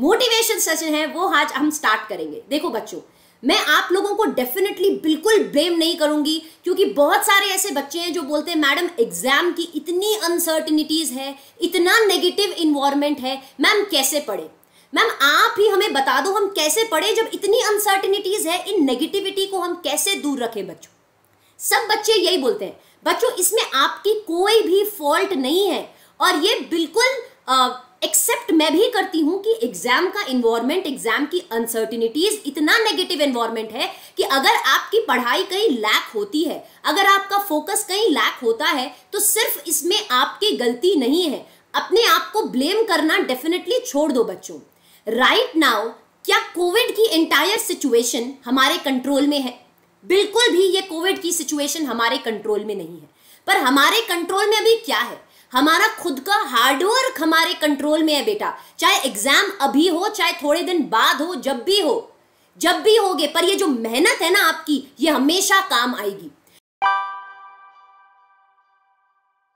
motivation session है वो आज हम स्टार्ट करेंगे देखो बच्चों मैं आप लोगों को डेफिनेटली बिल्कुल ब्लेम नहीं करूंगी क्योंकि बहुत सारे ऐसे बच्चे हैं जो बोलते हैं मैडम एग्जाम की इतनी अनसर्टिनिटीज है इतना नेगेटिव इन्वायरमेंट है मैम कैसे पढ़े मैम आप ही हमें बता दो हम कैसे पढ़े जब इतनी अनसर्टिनिटीज है इन नेगेटिविटी को हम कैसे दूर रखें बच्चों सब बच्चे यही बोलते हैं बच्चों इसमें आपकी कोई भी फॉल्ट नहीं है और ये बिल्कुल एक्सेप्ट मैं भी करती हूं कि एग्जाम का इन्वायरमेंट एग्जाम की अनसर्टिनिटीज इतना नेगेटिव इन्वायरमेंट है कि अगर आपकी पढ़ाई कहीं लैक होती है अगर आपका फोकस कहीं लैक होता है तो सिर्फ इसमें आपकी गलती नहीं है अपने आप को ब्लेम करना डेफिनेटली छोड़ दो बच्चों राइट right नाउ क्या कोविड की एंटायर सिचुएशन हमारे कंट्रोल में है बिल्कुल भी ये कोविड की सिचुएशन हमारे कंट्रोल में नहीं है पर हमारे कंट्रोल में अभी क्या है हमारा खुद का हार्डवर्क हमारे कंट्रोल में है बेटा चाहे एग्जाम अभी हो चाहे थोड़े दिन बाद हो जब भी हो जब भी होगे पर ये जो मेहनत है ना आपकी ये हमेशा काम आएगी